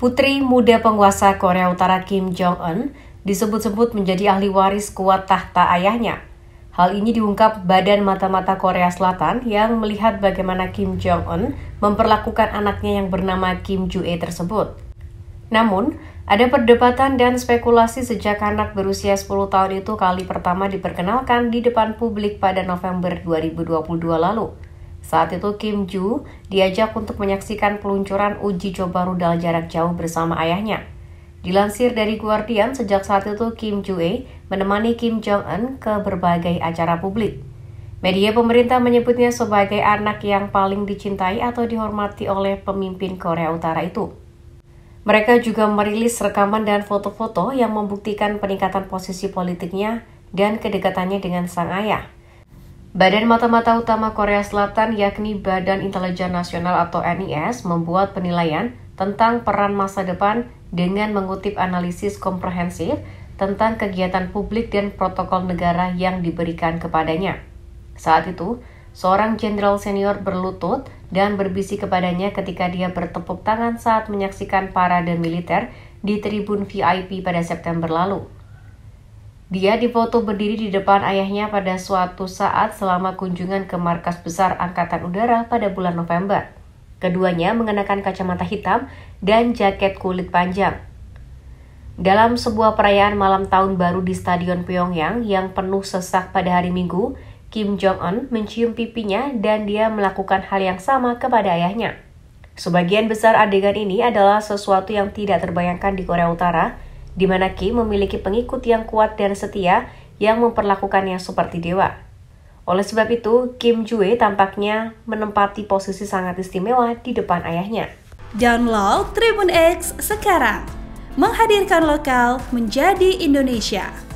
Putri muda penguasa Korea Utara Kim Jong-un disebut-sebut menjadi ahli waris kuat tahta ayahnya. Hal ini diungkap Badan Mata-Mata Korea Selatan yang melihat bagaimana Kim Jong-un memperlakukan anaknya yang bernama Kim Ju-e tersebut. Namun, ada perdebatan dan spekulasi sejak anak berusia 10 tahun itu kali pertama diperkenalkan di depan publik pada November 2022 lalu. Saat itu Kim Ju diajak untuk menyaksikan peluncuran uji coba rudal jarak jauh bersama ayahnya. Dilansir dari Guardian, sejak saat itu Kim Ju-e menemani Kim Jong-un ke berbagai acara publik. Media pemerintah menyebutnya sebagai anak yang paling dicintai atau dihormati oleh pemimpin Korea Utara itu. Mereka juga merilis rekaman dan foto-foto yang membuktikan peningkatan posisi politiknya dan kedekatannya dengan sang ayah. Badan Mata-Mata Utama Korea Selatan yakni Badan Intelijen Nasional atau NIS membuat penilaian tentang peran masa depan dengan mengutip analisis komprehensif tentang kegiatan publik dan protokol negara yang diberikan kepadanya. Saat itu, seorang jenderal senior berlutut dan berbisik kepadanya ketika dia bertepuk tangan saat menyaksikan parade militer di tribun VIP pada September lalu. Dia difoto berdiri di depan ayahnya pada suatu saat selama kunjungan ke markas besar Angkatan Udara pada bulan November. Keduanya mengenakan kacamata hitam dan jaket kulit panjang. Dalam sebuah perayaan malam tahun baru di Stadion Pyongyang yang penuh sesak pada hari Minggu, Kim Jong-un mencium pipinya dan dia melakukan hal yang sama kepada ayahnya. Sebagian besar adegan ini adalah sesuatu yang tidak terbayangkan di Korea Utara, di mana Ki memiliki pengikut yang kuat dan setia yang memperlakukannya seperti dewa. Oleh sebab itu, Kim Jue tampaknya menempati posisi sangat istimewa di depan ayahnya. Download Tribun X sekarang, menghadirkan lokal menjadi Indonesia.